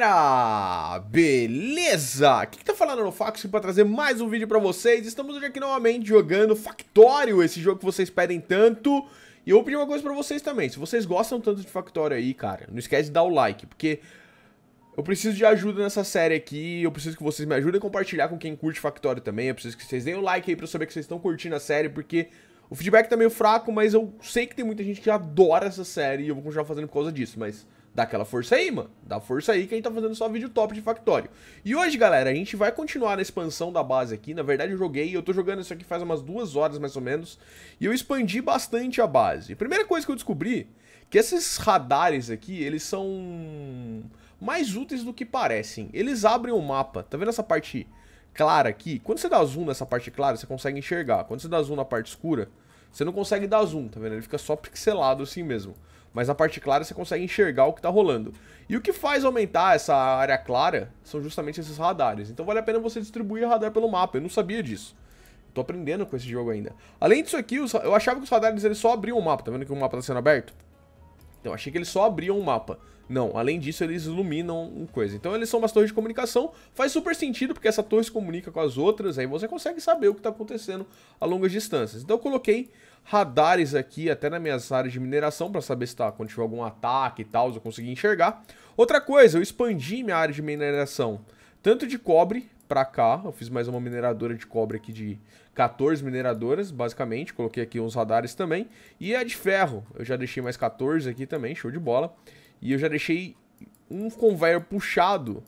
galera! Beleza? O que tá falando no Fax para trazer mais um vídeo para vocês. Estamos hoje aqui novamente jogando Factório, esse jogo que vocês pedem tanto. E eu vou pedir uma coisa para vocês também. Se vocês gostam tanto de Factório aí, cara, não esquece de dar o like, porque eu preciso de ajuda nessa série aqui, eu preciso que vocês me ajudem a compartilhar com quem curte Factório também, eu preciso que vocês deem o um like aí pra eu saber que vocês estão curtindo a série, porque o feedback tá meio fraco, mas eu sei que tem muita gente que adora essa série e eu vou continuar fazendo por causa disso, mas... Dá aquela força aí, mano. Dá força aí que a gente tá fazendo só vídeo top de Factório. E hoje, galera, a gente vai continuar a expansão da base aqui. Na verdade, eu joguei, eu tô jogando isso aqui faz umas duas horas, mais ou menos. E eu expandi bastante a base. primeira coisa que eu descobri, que esses radares aqui, eles são mais úteis do que parecem. Eles abrem o mapa. Tá vendo essa parte clara aqui? Quando você dá zoom nessa parte clara, você consegue enxergar. Quando você dá zoom na parte escura, você não consegue dar zoom, tá vendo? Ele fica só pixelado assim mesmo mas na parte clara você consegue enxergar o que está rolando. E o que faz aumentar essa área clara são justamente esses radares. Então vale a pena você distribuir radar pelo mapa, eu não sabia disso. Tô aprendendo com esse jogo ainda. Além disso aqui, eu achava que os radares eles só abriam o mapa, tá vendo que o mapa está sendo aberto? Então achei que eles só abriam o mapa. Não, além disso, eles iluminam coisa. Então eles são umas torres de comunicação. Faz super sentido, porque essa torre se comunica com as outras, aí você consegue saber o que está acontecendo a longas distâncias. Então eu coloquei radares aqui, até nas minhas áreas de mineração, para saber se tá, quando tiver algum ataque e tal, eu consegui enxergar. Outra coisa, eu expandi minha área de mineração, tanto de cobre para cá, eu fiz mais uma mineradora de cobre aqui de 14 mineradoras, basicamente, coloquei aqui uns radares também, e a de ferro, eu já deixei mais 14 aqui também, show de bola. E eu já deixei um conveyor puxado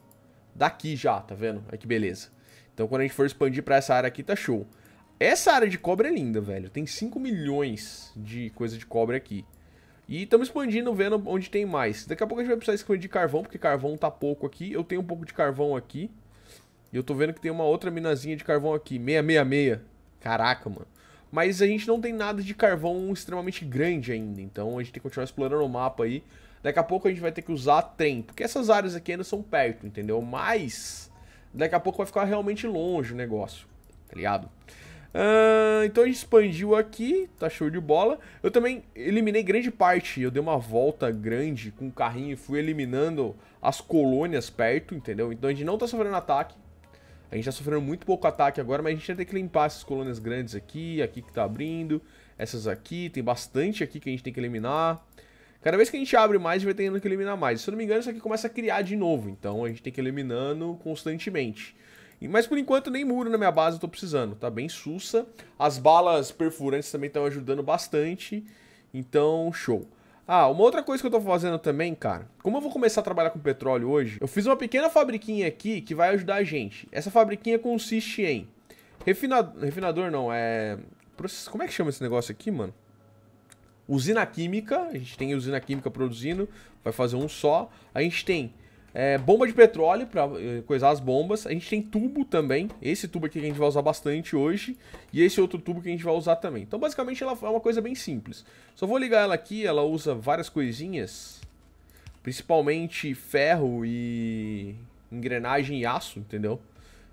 daqui já, tá vendo? Olha que beleza. Então quando a gente for expandir pra essa área aqui, tá show. Essa área de cobre é linda, velho. Tem 5 milhões de coisa de cobre aqui. E estamos expandindo, vendo onde tem mais. Daqui a pouco a gente vai precisar expandir carvão, porque carvão tá pouco aqui. Eu tenho um pouco de carvão aqui. E eu tô vendo que tem uma outra minazinha de carvão aqui. 666. Caraca, mano. Mas a gente não tem nada de carvão extremamente grande ainda. Então a gente tem que continuar explorando o mapa aí Daqui a pouco a gente vai ter que usar trem, porque essas áreas aqui ainda são perto, entendeu? Mas daqui a pouco vai ficar realmente longe o negócio, tá ligado? Uh, então a gente expandiu aqui, tá show de bola. Eu também eliminei grande parte, eu dei uma volta grande com o carrinho e fui eliminando as colônias perto, entendeu? Então a gente não tá sofrendo ataque. A gente tá sofrendo muito pouco ataque agora, mas a gente vai ter que limpar essas colônias grandes aqui, aqui que tá abrindo, essas aqui, tem bastante aqui que a gente tem que eliminar. Cada vez que a gente abre mais, a gente vai tendo que eliminar mais. Se eu não me engano, isso aqui começa a criar de novo. Então a gente tem que ir eliminando constantemente. Mas por enquanto nem muro na minha base eu tô precisando. Tá bem sussa. As balas perfurantes também estão ajudando bastante. Então, show. Ah, uma outra coisa que eu tô fazendo também, cara. Como eu vou começar a trabalhar com petróleo hoje, eu fiz uma pequena fabriquinha aqui que vai ajudar a gente. Essa fabriquinha consiste em... Refinador, refinador não, é... Como é que chama esse negócio aqui, mano? usina química, a gente tem usina química produzindo, vai fazer um só. A gente tem é, bomba de petróleo para é, coisar as bombas. A gente tem tubo também. Esse tubo aqui que a gente vai usar bastante hoje. E esse outro tubo que a gente vai usar também. Então, basicamente, ela é uma coisa bem simples. Só vou ligar ela aqui. Ela usa várias coisinhas. Principalmente ferro e engrenagem e aço, entendeu?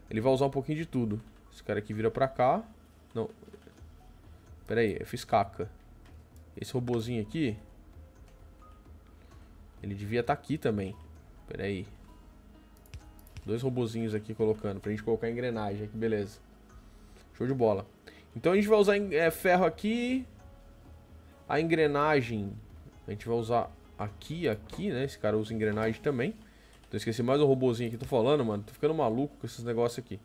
Ele vai usar um pouquinho de tudo. Esse cara aqui vira pra cá. Não. Pera aí, eu fiz caca. Esse robozinho aqui... Ele devia estar tá aqui também. Pera aí. Dois robozinhos aqui colocando, pra gente colocar engrenagem aqui, beleza. Show de bola. Então a gente vai usar é, ferro aqui. A engrenagem, a gente vai usar aqui, aqui, né? Esse cara usa engrenagem também. Então esqueci mais um robozinho aqui, tô falando, mano. Tô ficando maluco com esses negócios aqui.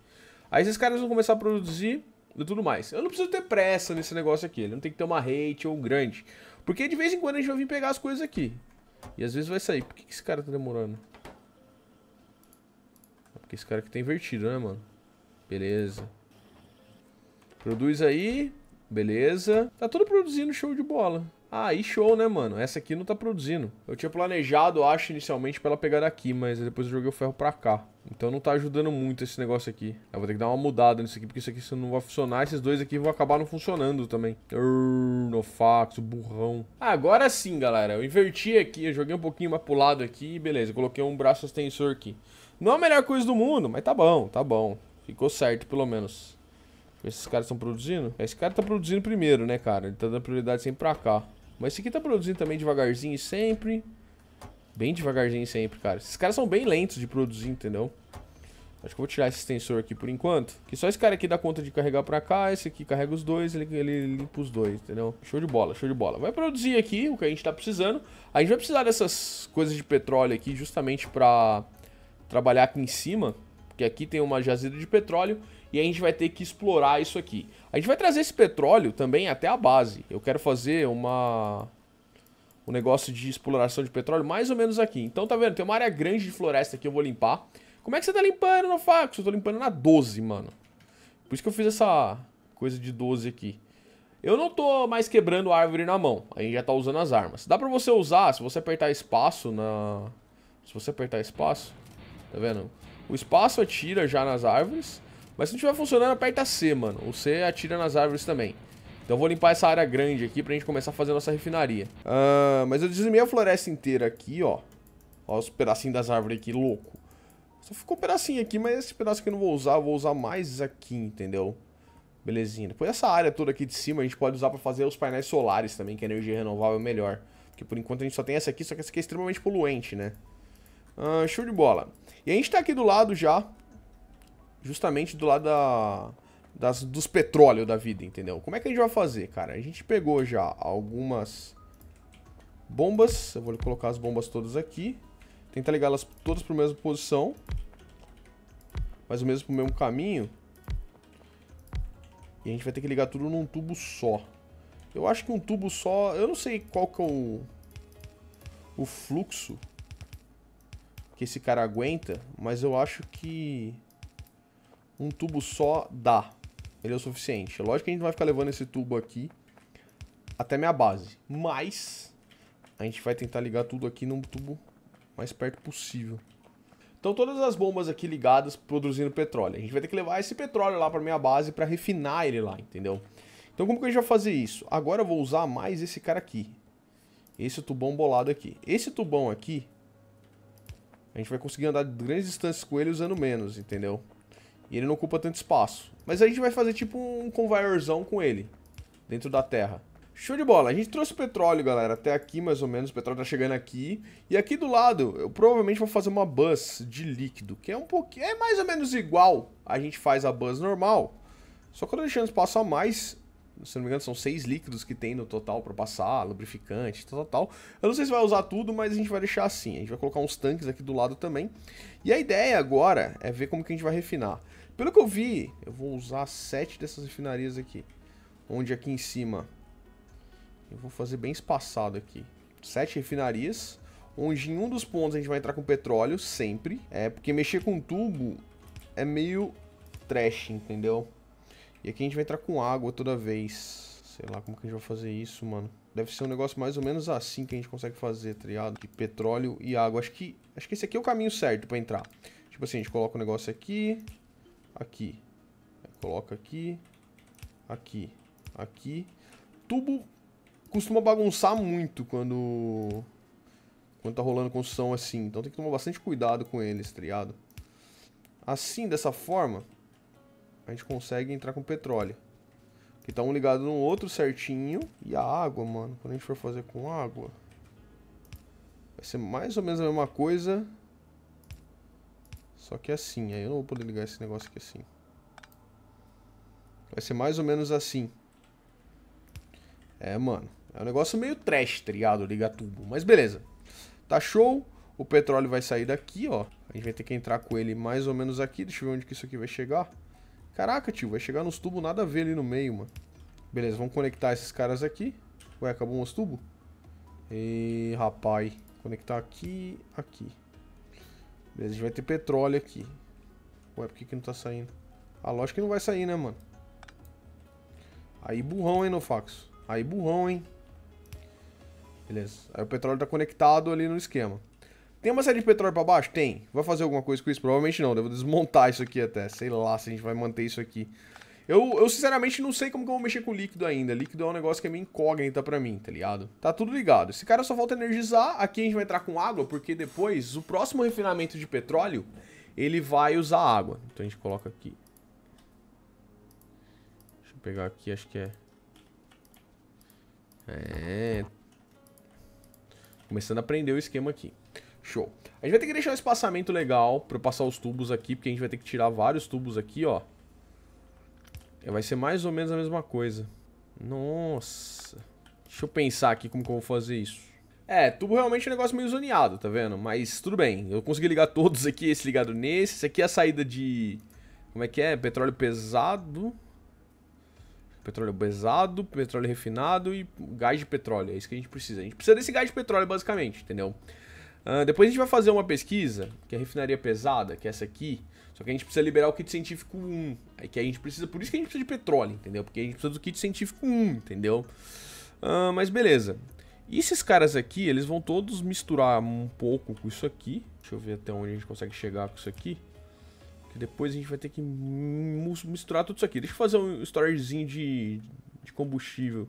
Aí esses caras vão começar a produzir e tudo mais. Eu não preciso ter pressa nesse negócio aqui, ele não tem que ter uma hate ou um grande. Porque de vez em quando a gente vai vir pegar as coisas aqui. E às vezes vai sair. Por que, que esse cara tá demorando? Porque esse cara aqui tá invertido, né, mano? Beleza. Produz aí. Beleza. Tá tudo produzindo show de bola. Aí ah, show, né, mano? Essa aqui não tá produzindo. Eu tinha planejado, acho, inicialmente pra ela pegar daqui, mas depois eu joguei o ferro pra cá. Então não tá ajudando muito esse negócio aqui. Eu vou ter que dar uma mudada nisso aqui, porque isso aqui isso não vai funcionar. Esses dois aqui vão acabar não funcionando também. Urr, no faxo, burrão. Ah, agora sim, galera. Eu inverti aqui, eu joguei um pouquinho mais pro lado aqui e beleza. Coloquei um braço extensor aqui. Não é a melhor coisa do mundo, mas tá bom, tá bom. Ficou certo, pelo menos. Esses caras estão produzindo? Esse cara tá produzindo primeiro, né, cara? Ele tá dando prioridade sempre pra cá. Mas esse aqui tá produzindo também devagarzinho e sempre. Bem devagarzinho e sempre, cara. Esses caras são bem lentos de produzir, entendeu? Acho que eu vou tirar esse extensor aqui por enquanto. Que só esse cara aqui dá conta de carregar pra cá. Esse aqui carrega os dois, ele, ele limpa os dois, entendeu? Show de bola, show de bola. Vai produzir aqui o que a gente tá precisando. A gente vai precisar dessas coisas de petróleo aqui justamente pra trabalhar aqui em cima porque aqui tem uma jazida de petróleo e a gente vai ter que explorar isso aqui. A gente vai trazer esse petróleo também até a base. Eu quero fazer uma um negócio de exploração de petróleo mais ou menos aqui. Então tá vendo, tem uma área grande de floresta aqui, eu vou limpar. Como é que você tá limpando, no Fax? Eu tô limpando na 12, mano. Por isso que eu fiz essa coisa de 12 aqui. Eu não tô mais quebrando a árvore na mão. A gente já tá usando as armas. Dá pra você usar, se você apertar espaço na... Se você apertar espaço, tá vendo? O espaço atira já nas árvores. Mas se não estiver funcionando, aperta C, mano. O C atira nas árvores também. Então eu vou limpar essa área grande aqui pra gente começar a fazer a nossa refinaria. Ah, mas eu dizimei a floresta inteira aqui, ó. Ó os pedacinhos das árvores aqui, louco. Só ficou um pedacinho aqui, mas esse pedaço que eu não vou usar, eu vou usar mais aqui, entendeu? Belezinha. Depois essa área toda aqui de cima a gente pode usar pra fazer os painéis solares também, que a é energia renovável é melhor. Porque por enquanto a gente só tem essa aqui, só que essa aqui é extremamente poluente, né? Ah, show de bola. E a gente tá aqui do lado já, justamente do lado da, das, dos petróleos da vida, entendeu? Como é que a gente vai fazer, cara? A gente pegou já algumas bombas, eu vou colocar as bombas todas aqui, tentar ligá-las todas para a mesma posição, mais ou menos para o mesmo caminho, e a gente vai ter que ligar tudo num tubo só. Eu acho que um tubo só, eu não sei qual que é o, o fluxo que esse cara aguenta, mas eu acho que um tubo só dá. Ele é o suficiente. Lógico que a gente vai ficar levando esse tubo aqui até minha base, mas a gente vai tentar ligar tudo aqui num tubo mais perto possível. Então todas as bombas aqui ligadas produzindo petróleo. A gente vai ter que levar esse petróleo lá para minha base para refinar ele lá, entendeu? Então como que a gente vai fazer isso? Agora eu vou usar mais esse cara aqui. Esse tubão bolado aqui. Esse tubão aqui, a gente vai conseguir andar grandes distâncias com ele usando menos, entendeu? E ele não ocupa tanto espaço. Mas a gente vai fazer tipo um conveyorzão com ele. Dentro da terra. Show de bola. A gente trouxe petróleo, galera. Até aqui, mais ou menos. O petróleo tá chegando aqui. E aqui do lado, eu provavelmente vou fazer uma bus de líquido. Que é um pouquinho... É mais ou menos igual a gente faz a bus normal. Só que eu tô deixando espaço a mais se não me engano, são seis líquidos que tem no total para passar, lubrificante, tal, tal, Eu não sei se vai usar tudo, mas a gente vai deixar assim. A gente vai colocar uns tanques aqui do lado também. E a ideia agora é ver como que a gente vai refinar. Pelo que eu vi, eu vou usar sete dessas refinarias aqui. Onde aqui em cima eu vou fazer bem espaçado aqui. Sete refinarias, onde em um dos pontos a gente vai entrar com petróleo, sempre. É, porque mexer com tubo é meio trash, entendeu? E aqui a gente vai entrar com água toda vez. Sei lá como que a gente vai fazer isso, mano. Deve ser um negócio mais ou menos assim que a gente consegue fazer, tá ligado? De petróleo e água. Acho que, acho que esse aqui é o caminho certo pra entrar. Tipo assim, a gente coloca o um negócio aqui. Aqui. Coloca aqui. Aqui. Aqui. Tubo costuma bagunçar muito quando... Quando tá rolando construção assim. Então tem que tomar bastante cuidado com eles, tá ligado? Assim, dessa forma a gente consegue entrar com petróleo. Que tá um ligado no outro certinho. E a água, mano. Quando a gente for fazer com água. Vai ser mais ou menos a mesma coisa. Só que é assim. Aí eu não vou poder ligar esse negócio aqui assim. Vai ser mais ou menos assim. É, mano. É um negócio meio trash, tá ligado? Ligar tubo. Mas beleza. Tá show. O petróleo vai sair daqui, ó. A gente vai ter que entrar com ele mais ou menos aqui. Deixa eu ver onde que isso aqui vai chegar. Caraca, tio, vai chegar nos tubos nada a ver ali no meio, mano. Beleza, vamos conectar esses caras aqui. Ué, acabou os tubos? E rapaz, conectar aqui, aqui. Beleza, a gente vai ter petróleo aqui. Ué, por que, que não tá saindo? Ah, lógico que não vai sair, né, mano? Aí burrão, hein, Nofax? Aí burrão, hein? Beleza. Aí o petróleo tá conectado ali no esquema. Tem uma série de petróleo para baixo? Tem. Vai fazer alguma coisa com isso? Provavelmente não. Devo desmontar isso aqui até. Sei lá se a gente vai manter isso aqui. Eu, eu sinceramente não sei como que eu vou mexer com líquido ainda. Líquido é um negócio que é meio incógnita para mim, tá ligado? Tá tudo ligado. Esse cara só falta energizar. Aqui a gente vai entrar com água, porque depois o próximo refinamento de petróleo, ele vai usar água. Então a gente coloca aqui. Deixa eu pegar aqui, acho que é... É... Começando a aprender o esquema aqui. Show. A gente vai ter que deixar um espaçamento legal pra eu passar os tubos aqui, porque a gente vai ter que tirar vários tubos aqui, ó. É, vai ser mais ou menos a mesma coisa. Nossa. Deixa eu pensar aqui como que eu vou fazer isso. É, tubo realmente é um negócio meio zoneado, tá vendo? Mas tudo bem, eu consegui ligar todos aqui, esse ligado nesse. Esse aqui é a saída de... Como é que é? Petróleo pesado. Petróleo pesado, petróleo refinado e gás de petróleo. É isso que a gente precisa. A gente precisa desse gás de petróleo, basicamente, entendeu? Entendeu? Uh, depois a gente vai fazer uma pesquisa, que é a refinaria pesada, que é essa aqui. Só que a gente precisa liberar o kit científico 1. É que a gente precisa, por isso que a gente precisa de petróleo, entendeu? Porque a gente precisa do kit científico 1, entendeu? Uh, mas beleza. E esses caras aqui, eles vão todos misturar um pouco com isso aqui. Deixa eu ver até onde a gente consegue chegar com isso aqui. Que depois a gente vai ter que misturar tudo isso aqui. Deixa eu fazer um storagezinho de, de combustível.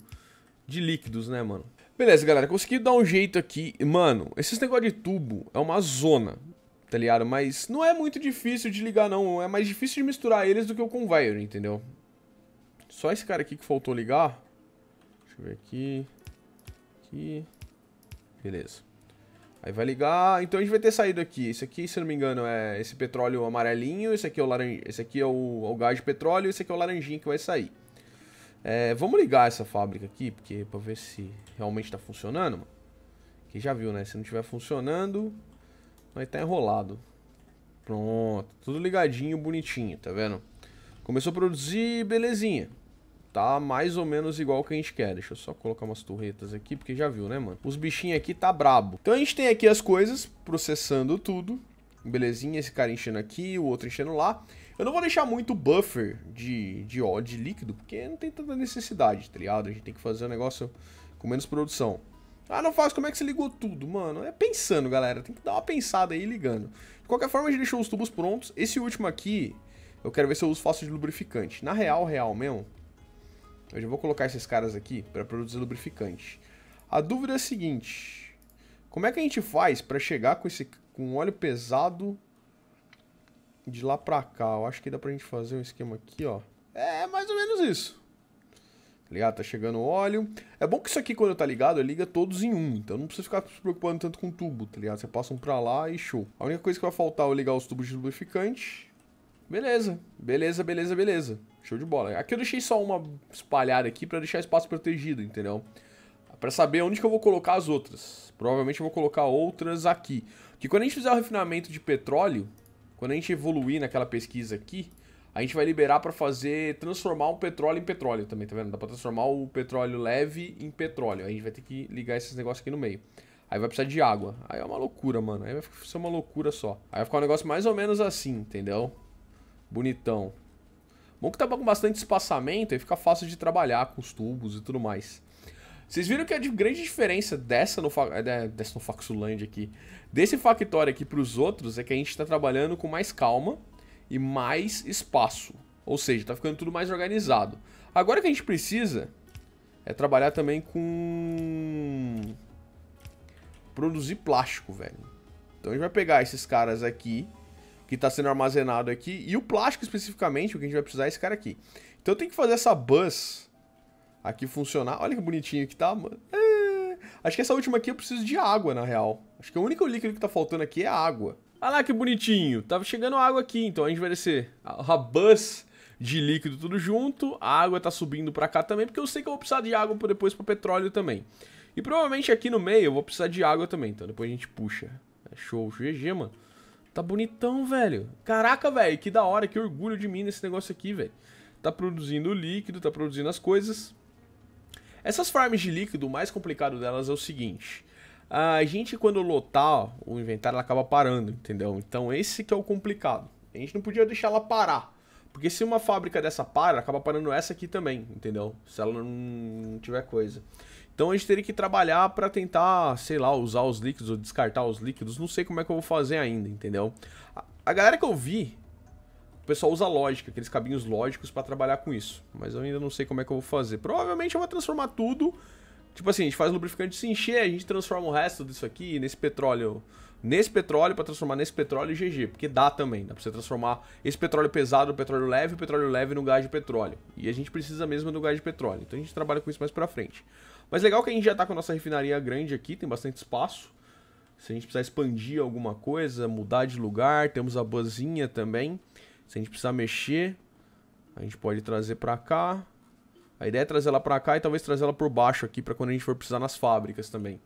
De líquidos, né, mano? Beleza, galera, consegui dar um jeito aqui. Mano, esses negócio de tubo é uma zona, tá ligado? Mas não é muito difícil de ligar, não. É mais difícil de misturar eles do que o conveyor, entendeu? Só esse cara aqui que faltou ligar. Deixa eu ver aqui. Aqui. Beleza. Aí vai ligar. Então a gente vai ter saído aqui. Esse aqui, se não me engano, é esse petróleo amarelinho. Esse aqui é o laranja. Esse aqui é o, é o gás de petróleo. Esse aqui é o laranjinho que vai sair. É, vamos ligar essa fábrica aqui, porque para ver se realmente está funcionando. Mano. Que já viu, né? Se não estiver funcionando, vai estar tá enrolado. Pronto, tudo ligadinho, bonitinho, tá vendo? Começou a produzir, belezinha. Tá mais ou menos igual que a gente quer. Deixa eu só colocar umas torretas aqui, porque já viu, né, mano? Os bichinhos aqui tá brabo. Então a gente tem aqui as coisas, processando tudo. Belezinha, esse cara enchendo aqui, o outro enchendo lá. Eu não vou deixar muito buffer de, de, ó, de líquido, porque não tem tanta necessidade, tá ligado? A gente tem que fazer um negócio com menos produção. Ah, não faz, como é que você ligou tudo? Mano, é pensando, galera. Tem que dar uma pensada aí ligando. De qualquer forma, a gente deixou os tubos prontos. Esse último aqui, eu quero ver se eu uso fóssil de lubrificante. Na real, real mesmo, eu já vou colocar esses caras aqui para produzir lubrificante. A dúvida é a seguinte. Como é que a gente faz para chegar com, esse, com óleo pesado de lá pra cá. Eu acho que dá pra gente fazer um esquema aqui, ó. É mais ou menos isso. Tá ligado? Tá chegando óleo. É bom que isso aqui, quando tá ligado, liga todos em um. Então não precisa ficar se preocupando tanto com o tubo, tá ligado? Você passa um pra lá e show. A única coisa que vai faltar é ligar os tubos de lubrificante. Beleza. Beleza, beleza, beleza. Show de bola. Aqui eu deixei só uma espalhada aqui pra deixar espaço protegido, entendeu? Pra saber onde que eu vou colocar as outras. Provavelmente eu vou colocar outras aqui. Que quando a gente fizer o refinamento de petróleo, quando a gente evoluir naquela pesquisa aqui, a gente vai liberar para fazer transformar o petróleo em petróleo também, tá vendo? Dá para transformar o petróleo leve em petróleo. Aí a gente vai ter que ligar esses negócios aqui no meio. Aí vai precisar de água. Aí é uma loucura, mano. Aí vai ser é uma loucura só. Aí vai ficar um negócio mais ou menos assim, entendeu? Bonitão. Bom que tá com bastante espaçamento, aí fica fácil de trabalhar com os tubos e tudo mais. Vocês viram que a grande diferença dessa no, é, né, dessa no aqui, desse Factório aqui para os outros, é que a gente está trabalhando com mais calma e mais espaço. Ou seja, está ficando tudo mais organizado. Agora o que a gente precisa é trabalhar também com... Produzir plástico, velho. Então a gente vai pegar esses caras aqui, que está sendo armazenado aqui, e o plástico especificamente, o que a gente vai precisar é esse cara aqui. Então eu tenho que fazer essa bus aqui funcionar. Olha que bonitinho que tá, mano. É... Acho que essa última aqui eu preciso de água, na real. Acho que o único líquido que tá faltando aqui é água. Olha lá que bonitinho. Tava chegando água aqui, então a gente vai descer a, a bus de líquido tudo junto. A água tá subindo pra cá também, porque eu sei que eu vou precisar de água depois pro petróleo também. E provavelmente aqui no meio eu vou precisar de água também, então depois a gente puxa. É show, GG, mano. Tá bonitão, velho. Caraca, velho, que da hora, que orgulho de mim nesse negócio aqui, velho. Tá produzindo líquido, tá produzindo as coisas. Essas farms de líquido, o mais complicado delas é o seguinte. A gente, quando lotar o inventário, ela acaba parando, entendeu? Então esse que é o complicado. A gente não podia deixar ela parar. Porque se uma fábrica dessa para, acaba parando essa aqui também, entendeu? Se ela não tiver coisa. Então a gente teria que trabalhar para tentar, sei lá, usar os líquidos ou descartar os líquidos. Não sei como é que eu vou fazer ainda, entendeu? A galera que eu vi pessoal usa lógica, aqueles cabinhos lógicos para trabalhar com isso. Mas eu ainda não sei como é que eu vou fazer. Provavelmente eu vou transformar tudo. Tipo assim, a gente faz o lubrificante se encher, a gente transforma o resto disso aqui nesse petróleo. Nesse petróleo, para transformar nesse petróleo GG, porque dá também, dá pra você transformar esse petróleo pesado no petróleo leve, o petróleo leve no gás de petróleo. E a gente precisa mesmo do gás de petróleo, então a gente trabalha com isso mais pra frente. Mas legal que a gente já tá com a nossa refinaria grande aqui, tem bastante espaço. Se a gente precisar expandir alguma coisa, mudar de lugar, temos a banzinha também. Se a gente precisar mexer, a gente pode trazer para cá. A ideia é trazer ela para cá e talvez trazer ela por baixo aqui para quando a gente for precisar nas fábricas também.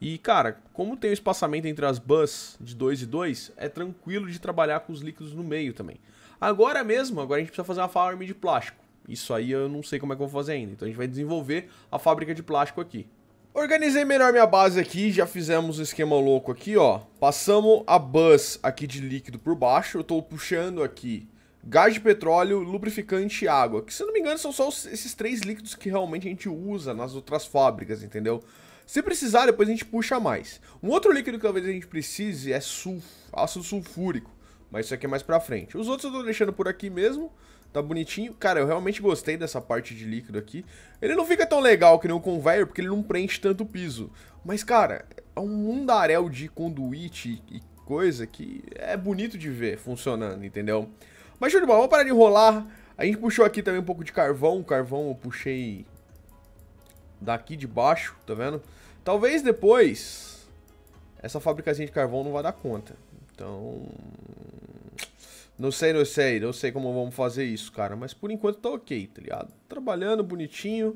E, cara, como tem o espaçamento entre as bus de 2 e 2, é tranquilo de trabalhar com os líquidos no meio também. Agora mesmo, agora a gente precisa fazer uma farm de plástico. Isso aí eu não sei como é que eu vou fazer ainda. Então a gente vai desenvolver a fábrica de plástico aqui. Organizei melhor minha base aqui, já fizemos um esquema louco aqui, ó. Passamos a bus aqui de líquido por baixo, eu tô puxando aqui gás de petróleo, lubrificante e água. Que se não me engano são só esses três líquidos que realmente a gente usa nas outras fábricas, entendeu? Se precisar, depois a gente puxa mais. Um outro líquido que talvez a gente precise é sulf, ácido sulfúrico, mas isso aqui é mais pra frente. Os outros eu tô deixando por aqui mesmo, Tá bonitinho. Cara, eu realmente gostei dessa parte de líquido aqui. Ele não fica tão legal que nem o conveyor, porque ele não preenche tanto o piso. Mas, cara, é um mundaréu de conduíte e coisa que é bonito de ver funcionando, entendeu? Mas, show de bola, vamos parar de enrolar. A gente puxou aqui também um pouco de carvão. O carvão eu puxei daqui de baixo, tá vendo? Talvez depois essa fabricazinha de carvão não vá dar conta. Então, não sei, não sei, não sei como vamos fazer isso, cara. Mas por enquanto tá ok, tá ligado? Trabalhando bonitinho.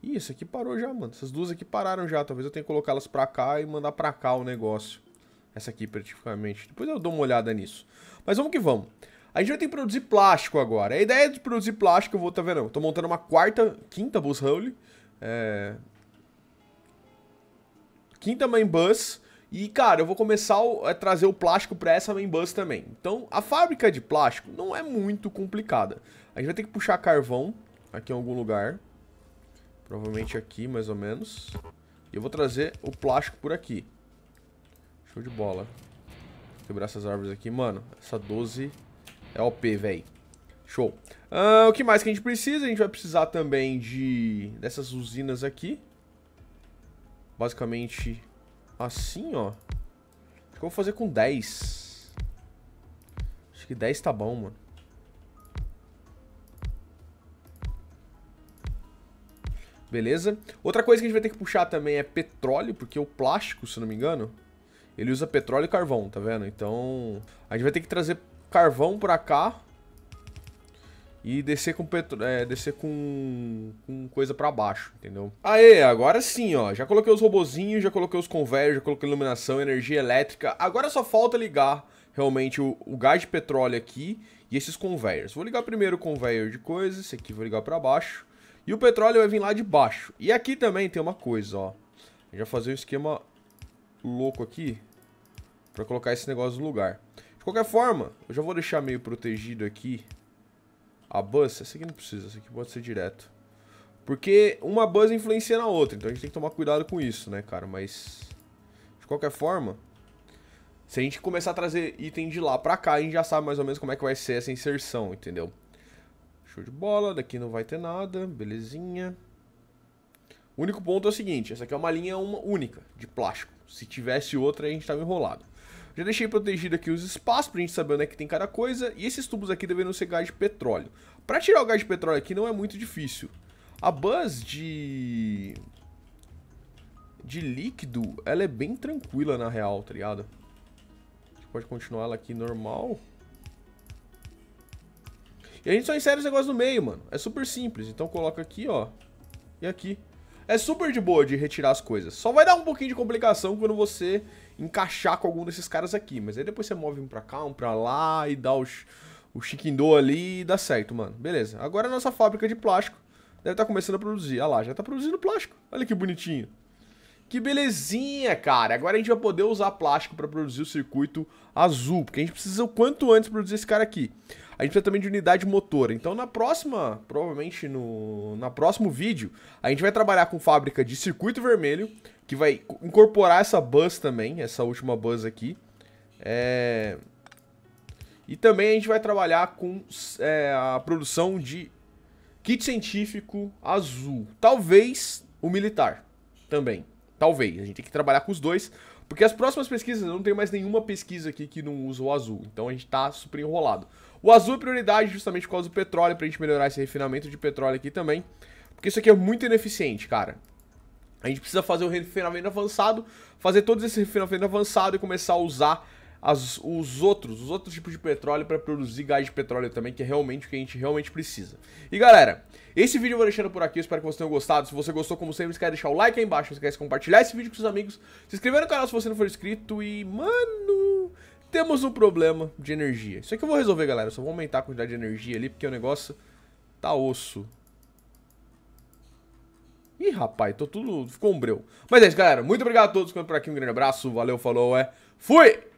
Ih, essa aqui parou já, mano. Essas duas aqui pararam já. Talvez eu tenha que colocá-las pra cá e mandar pra cá o negócio. Essa aqui, praticamente. Depois eu dou uma olhada nisso. Mas vamos que vamos. A gente vai ter que produzir plástico agora. A ideia de produzir plástico, eu vou, tá vendo? Eu tô montando uma quarta, quinta bus hole. É... Quinta main bus e, cara, eu vou começar a trazer o plástico para essa main bus também. Então, a fábrica de plástico não é muito complicada. A gente vai ter que puxar carvão aqui em algum lugar. Provavelmente aqui, mais ou menos. E eu vou trazer o plástico por aqui. Show de bola. quebrar essas árvores aqui. Mano, essa 12 é OP, velho. Show. Uh, o que mais que a gente precisa? A gente vai precisar também de... Dessas usinas aqui. Basicamente Assim, ó. Acho que eu vou fazer com 10. Acho que 10 tá bom, mano. Beleza? Outra coisa que a gente vai ter que puxar também é petróleo, porque o plástico, se não me engano, ele usa petróleo e carvão, tá vendo? Então, a gente vai ter que trazer carvão pra cá e descer com petro... É, descer com... com, coisa para baixo, entendeu? Aê, agora sim, ó. Já coloquei os robozinhos, já coloquei os conveyors, já coloquei iluminação, energia elétrica. Agora só falta ligar realmente o, o gás de petróleo aqui e esses conveyors. Vou ligar primeiro o conveyor de coisas, esse aqui vou ligar para baixo. E o petróleo vai vir lá de baixo. E aqui também tem uma coisa, ó. Já fazer um esquema louco aqui para colocar esse negócio no lugar. De qualquer forma, eu já vou deixar meio protegido aqui a buzz, essa aqui não precisa, essa aqui pode ser direto. Porque uma buzz influencia na outra, então a gente tem que tomar cuidado com isso, né, cara? Mas, de qualquer forma, se a gente começar a trazer item de lá pra cá, a gente já sabe mais ou menos como é que vai ser essa inserção, entendeu? Show de bola, daqui não vai ter nada, belezinha. O único ponto é o seguinte, essa aqui é uma linha uma, única de plástico. Se tivesse outra, a gente tava enrolado. Já deixei protegido aqui os espaços pra gente saber onde é que tem cada coisa. E esses tubos aqui deveriam ser gás de petróleo. Pra tirar o gás de petróleo aqui não é muito difícil. A buzz de... De líquido, ela é bem tranquila na real, tá ligado? A gente pode continuar ela aqui normal. E a gente só insere os negócios no meio, mano. É super simples. Então coloca aqui, ó. E aqui. É super de boa de retirar as coisas. Só vai dar um pouquinho de complicação quando você encaixar com algum desses caras aqui. Mas aí depois você move um pra cá, um pra lá e dá o, o chiquindô ali e dá certo, mano. Beleza. Agora a nossa fábrica de plástico deve estar tá começando a produzir. Ah lá, já tá produzindo plástico. Olha que bonitinho. Que belezinha, cara. Agora a gente vai poder usar plástico para produzir o circuito azul, porque a gente precisa o quanto antes produzir esse cara aqui. A gente precisa também de unidade motora. Então na próxima, provavelmente no na próximo vídeo, a gente vai trabalhar com fábrica de circuito vermelho, que vai incorporar essa bus também, essa última bus aqui. É... E também a gente vai trabalhar com é, a produção de kit científico azul. Talvez o militar também. Talvez. A gente tem que trabalhar com os dois. Porque as próximas pesquisas, eu não tenho mais nenhuma pesquisa aqui que não usa o azul. Então a gente tá super enrolado. O azul é prioridade justamente por causa do petróleo, pra gente melhorar esse refinamento de petróleo aqui também. Porque isso aqui é muito ineficiente, cara. A gente precisa fazer o refinamento avançado, fazer todo esse refinamento avançado e começar a usar as, os outros, os outros tipos de petróleo para produzir gás de petróleo também, que é realmente o que a gente realmente precisa. E galera, esse vídeo eu vou deixando por aqui, eu espero que vocês tenham gostado. Se você gostou, como sempre, se quer deixar o like aí embaixo, se quer compartilhar esse vídeo com seus amigos, se inscrever no canal se você não for inscrito e, mano, temos um problema de energia. Isso aqui eu vou resolver, galera, só vou aumentar a quantidade de energia ali, porque o negócio tá osso. Ih, rapaz, tô tudo... ficou um breu. Mas é isso, galera, muito obrigado a todos que por aqui, um grande abraço, valeu, falou, é... Fui!